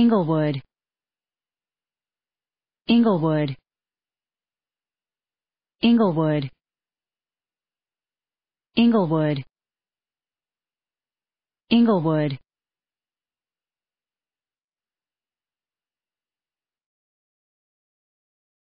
Inglewood Inglewood Inglewood Inglewood Inglewood